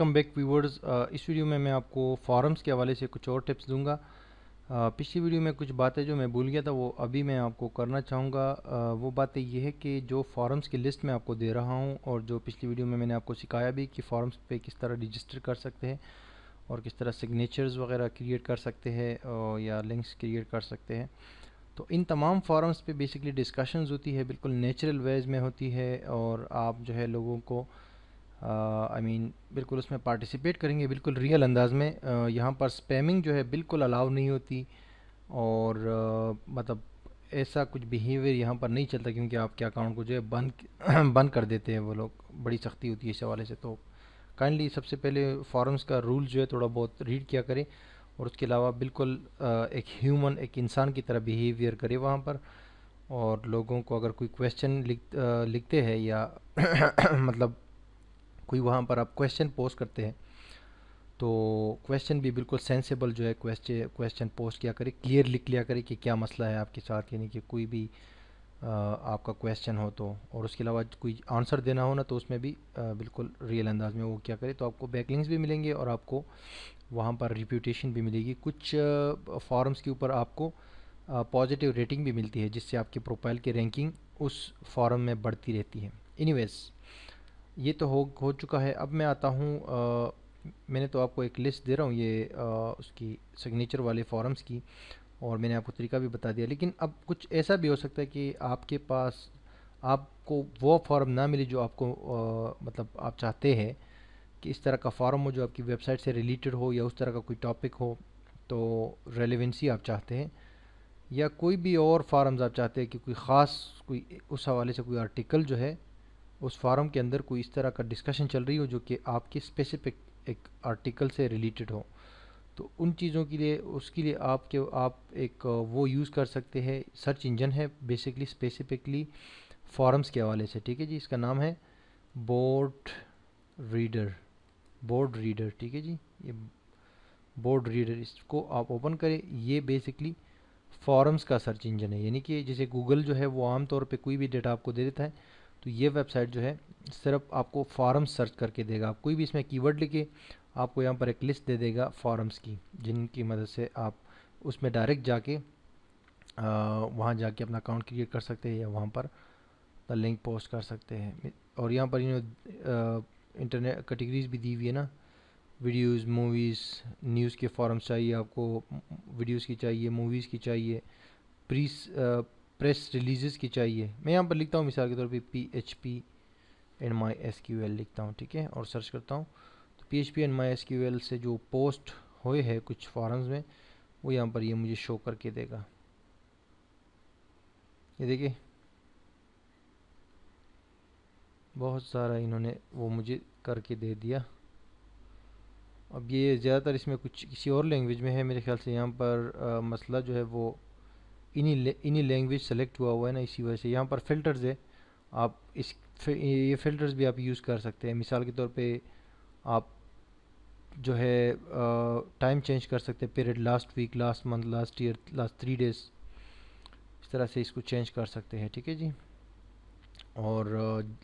welcome back viewers इस video में मैं आपको फॉरम्स के हवाले से कुछ और टिप्स दूंगा uh, पिछली वीडियो में कुछ बातें जो मैं भूल गया था वो अभी मैं आपको करना चाहूँगा uh, वो बातें ये है कि जो फॉरम्स की लिस्ट मैं आपको दे रहा हूँ और जो पिछली वीडियो में मैंने आपको सिखाया भी कि फॉरम्स पर किस तरह रजिस्टर कर सकते हैं और किस तरह सिग्नेचर्स वगैरह क्रिएट कर सकते हैं या लिंक्स क्रिएट कर सकते हैं तो इन तमाम फॉरम्स पे बेसिकली डिस्कशंस होती है बिल्कुल नेचुरल वेज में होती है और आप जो है लोगों को आई मीन बिल्कुल उसमें पार्टिसिपेट करेंगे बिल्कुल रियल अंदाज में यहाँ पर स्पैमिंग जो है बिल्कुल अलाउ नहीं होती और मतलब ऐसा कुछ बिहेवियर यहाँ पर नहीं चलता क्योंकि आपके अकाउंट को जो है बंद बंद कर देते हैं वो लोग बड़ी सख्ती होती है इस हवाले से तो काइंडली सबसे पहले फॉरम्स का रूल जो है थोड़ा बहुत रीड किया करें और उसके अलावा बिल्कुल एक ह्यूमन एक इंसान की तरह बिहेवियर करे वहाँ पर और लोगों को अगर कोई क्वेश्चन लिख लिखते हैं या मतलब कोई वहाँ पर आप क्वेश्चन पोस्ट करते हैं तो क्वेश्चन भी बिल्कुल सेंसेबल जो है क्वेश्चन क्वेश्चन पोस्ट किया करें क्लियर लिख लिया करें कि क्या मसला है आपके साथ यानी कि कोई भी आपका क्वेश्चन हो तो और उसके अलावा कोई आंसर देना हो ना तो उसमें भी बिल्कुल रियल अंदाज में वो क्या करें तो आपको बैकलिंग्स भी मिलेंगे और आपको वहाँ पर रिप्यूटेशन भी मिलेगी कुछ फॉर्म्स के ऊपर आपको पॉजिटिव रेटिंग भी मिलती है जिससे आपकी प्रोफाइल की रैंकिंग उस फॉर्म में बढ़ती रहती है एनी ये तो हो हो चुका है अब मैं आता हूँ मैंने तो आपको एक लिस्ट दे रहा हूँ ये आ, उसकी सिग्नेचर वाले फॉर्म्स की और मैंने आपको तरीका भी बता दिया लेकिन अब कुछ ऐसा भी हो सकता है कि आपके पास आपको वो फॉर्म ना मिले जो आपको आ, मतलब आप चाहते हैं कि इस तरह का फॉर्म हो जो आपकी वेबसाइट से रिलेटेड हो या उस तरह का कोई टॉपिक हो तो रेलिवेंसी आप चाहते हैं या कोई भी और फॉर्म्स आप चाहते हैं कि कोई ख़ास कोई उस हवाले से कोई आर्टिकल जो है उस फॉरम के अंदर कोई इस तरह का डिस्कशन चल रही हो जो कि आपके स्पेसिफिक एक आर्टिकल से रिलेटेड हो तो उन चीज़ों के लिए उसके लिए आपके आप एक वो यूज़ कर सकते हैं सर्च इंजन है बेसिकली स्पेसिफिकली फॉरम्स के हवाले से ठीक है जी इसका नाम है बोर्ड रीडर बोर्ड रीडर ठीक है जी ये बोर्ड रीडर इसको आप ओपन करें ये बेसिकली फॉरम्स का सर्च इंजन है यानी कि जैसे गूगल जो है वो आमतौर पे कोई भी डेटा आपको दे देता है तो ये वेबसाइट जो है सिर्फ आपको फॉर्म सर्च करके देगा आप कोई भी इसमें कीवर्ड लिखे आपको यहाँ पर एक लिस्ट दे देगा फॉर्म्स की जिनकी मदद से आप उसमें डायरेक्ट जाके वहाँ जाके अपना अकाउंट क्रिएट कर सकते हैं या वहाँ पर लिंक पोस्ट कर सकते हैं और यहाँ पर इंटरनेट कैटेगरीज भी दी हुई है ना वीडियोस मूवीज़ न्यूज़ के फॉर्म्स चाहिए आपको वीडियोस की चाहिए मूवीज़ की चाहिए प्री प्रेस रिलीजेस की चाहिए मैं यहाँ पर लिखता हूँ मिसाल के तौर पर P H P and MySQL लिखता हूँ ठीक है और सर्च करता हूँ तो P H P and MySQL से जो पोस्ट हुए है कुछ फॉरम्स में वो यहाँ पर ये यह मुझे शो करके देगा ये देखिए बहुत सारा इन्होंने वो मुझे करके दे दिया अब ये ज़्यादातर इसमें कुछ किसी और लैंग्वेज में है मेरे ख्याल से यहाँ पर आ, मसला जो है वो इन्हीं इन्हीं लैंग्वेज सेलेक्ट हुआ हुआ है ना इसी वजह से यहाँ पर फ़िल्टर्स है आप इस ये फ़िल्टर्स भी आप यूज़ कर सकते हैं मिसाल के तौर पे आप जो है टाइम चेंज कर सकते हैं period last week last month last year last three days इस तरह से इसको चेंज कर सकते हैं ठीक है जी और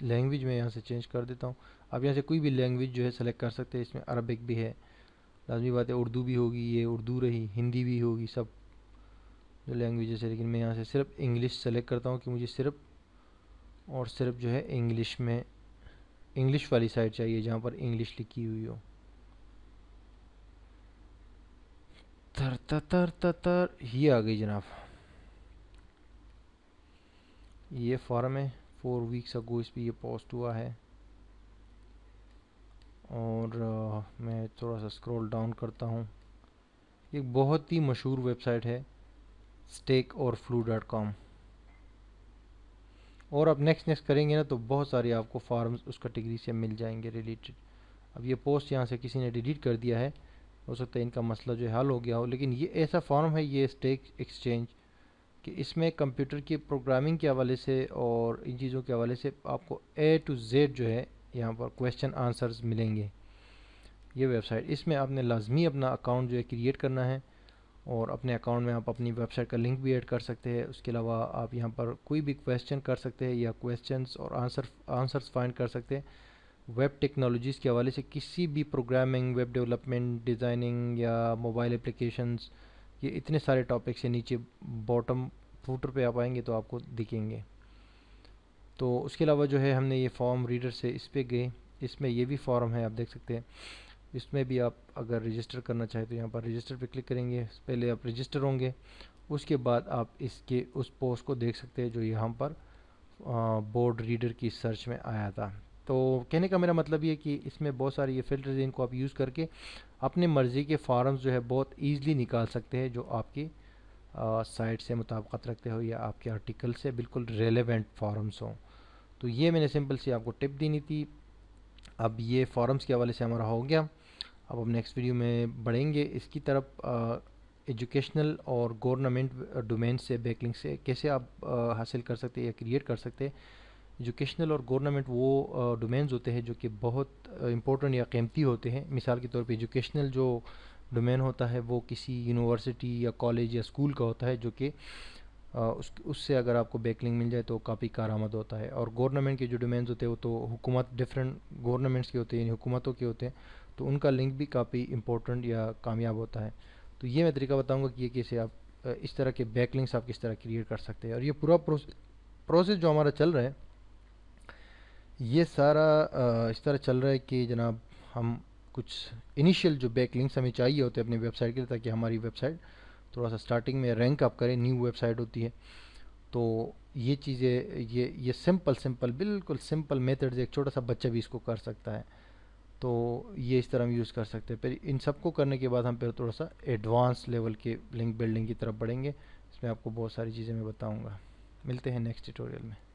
लैंग्वेज में यहाँ से चेंज कर देता हूँ आप यहाँ से कोई भी लैंग्वेज जो है सेलेक्ट कर सकते हैं इसमें अरबिक भी है लाजमी बात है उर्दू भी होगी ये उर्दू रही हिंदी भी होगी सब जो लैंग्वेजेस है लेकिन मैं यहाँ से सिर्फ इंग्लिश सेलेक्ट करता हूँ कि मुझे सिर्फ और सिर्फ जो है इंग्लिश में इंग्लिश वाली साइड चाहिए जहाँ पर इंग्लिश लिखी हुई हो तर तर तर तर, तर आ गई जनाब ये फॉर्म है फोर वीक्स अगो इस पर ये पोस्ट हुआ है और आ, मैं थोड़ा सा स्क्रॉल डाउन करता हूँ एक बहुत ही मशहूर वेबसाइट है स्टेक और फ्लू डॉट कॉम और अब नेक्स्ट नेक्स्ट करेंगे ना तो बहुत सारे आपको फार्म्स उस कैटेगरी से मिल जाएंगे रिलेटेड अब ये पोस्ट यहाँ से किसी ने डिलीट कर दिया है हो सकता है इनका मसला जो है हल हो गया हो लेकिन ये ऐसा फॉर्म है ये स्टेक एक्सचेंज कि इसमें कंप्यूटर की प्रोग्रामिंग के हवाले से और इन चीज़ों के हवाले से आपको ए टू जेड जो है यहाँ पर क्वेश्चन आंसर्स मिलेंगे ये वेबसाइट इसमें आपने लाजमी अपना अकाउंट जो है क्रिएट करना है और अपने अकाउंट में आप अपनी वेबसाइट का लिंक भी ऐड कर सकते हैं उसके अलावा आप यहाँ पर कोई भी क्वेश्चन कर सकते हैं या क्वेश्चंस और आंसर आंसर्स फाइंड कर सकते हैं वेब टेक्नोलॉजीज़ के हवाले से किसी भी प्रोग्रामिंग वेब डेवलपमेंट डिज़ाइनिंग या मोबाइल एप्लीकेशंस ये इतने सारे टॉपिक्स से नीचे बॉटम फूटर पे आप आएंगे तो आपको दिखेंगे तो उसके अलावा जो है हमने ये फॉर्म रीडर से इस पर गए इसमें ये भी फॉर्म है आप देख सकते हैं इसमें भी आप अगर रजिस्टर करना चाहें तो यहाँ पर रजिस्टर पर क्लिक करेंगे पहले आप रजिस्टर होंगे उसके बाद आप इसके उस पोस्ट को देख सकते हैं जो यहाँ पर बोर्ड रीडर की सर्च में आया था तो कहने का मेरा मतलब ये कि इसमें बहुत सारे ये फ़िल्टर इनको आप यूज़ करके अपने मर्ज़ी के फॉर्म्स जो है बहुत ईजिली निकाल सकते हैं जो आपकी साइट से मुताबकत रखते हो या आपके आर्टिकल से बिल्कुल रेलेवेंट फॉर्म्स हों तो ये मैंने सिंपल सी आपको टिप देनी थी अब ये फॉरम्स के हवाले से हमारा हो गया अब हम नेक्स्ट वीडियो में बढ़ेंगे इसकी तरफ एजुकेशनल और गवर्नमेंट डोमेन से बैकलिंग से कैसे आप आ, हासिल कर सकते या क्रिएट कर सकते एजुकेशनल और गवर्नमेंट वो डोमेन्स होते हैं जो कि बहुत इंपॉर्टेंट या कीमती होते हैं मिसाल के तौर पे एजुकेशनल जो डोमेन होता है वो किसी यूनिवर्सिटी या कॉलेज या स्कूल का होता है जो कि उस उससे अगर आपको बैकलिंग मिल जाए तो काफ़ी आमद होता है और गवर्नमेंट के जो डोमेन्स होते हैं वो तो हुकूमत डिफरेंट गवर्नमेंट्स के होते हैं हुकूमतों के होते हैं तो उनका लिंक भी काफ़ी इंपॉर्टेंट या कामयाब होता है तो ये मैं तरीका बताऊँगा कि ये कैसे आप इस तरह के बैकलिंग्स आप किस तरह क्रिएट कर सकते हैं और ये पूरा प्रोसे प्रोसेस जो हमारा चल रहा है ये सारा इस तरह चल रहा है कि जनाब हम कुछ इनिशियल जो बैकलिंग्स हमें चाहिए होते हैं अपनी वेबसाइट के लिए ताकि हमारी वेबसाइट थोड़ा सा स्टार्टिंग में रैंक अप करें न्यू वेबसाइट होती है तो ये चीज़ें ये ये सिंपल सिंपल बिल्कुल सिंपल मेथड एक छोटा सा बच्चा भी इसको कर सकता है तो ये इस तरह हम यूज़ कर सकते हैं फिर इन सब को करने के बाद हम फिर थोड़ा सा एडवांस लेवल के लिंक बिल्डिंग की तरफ बढ़ेंगे इसमें आपको बहुत सारी चीज़ें मैं बताऊँगा मिलते हैं नेक्स्ट ट्यूटोरियल में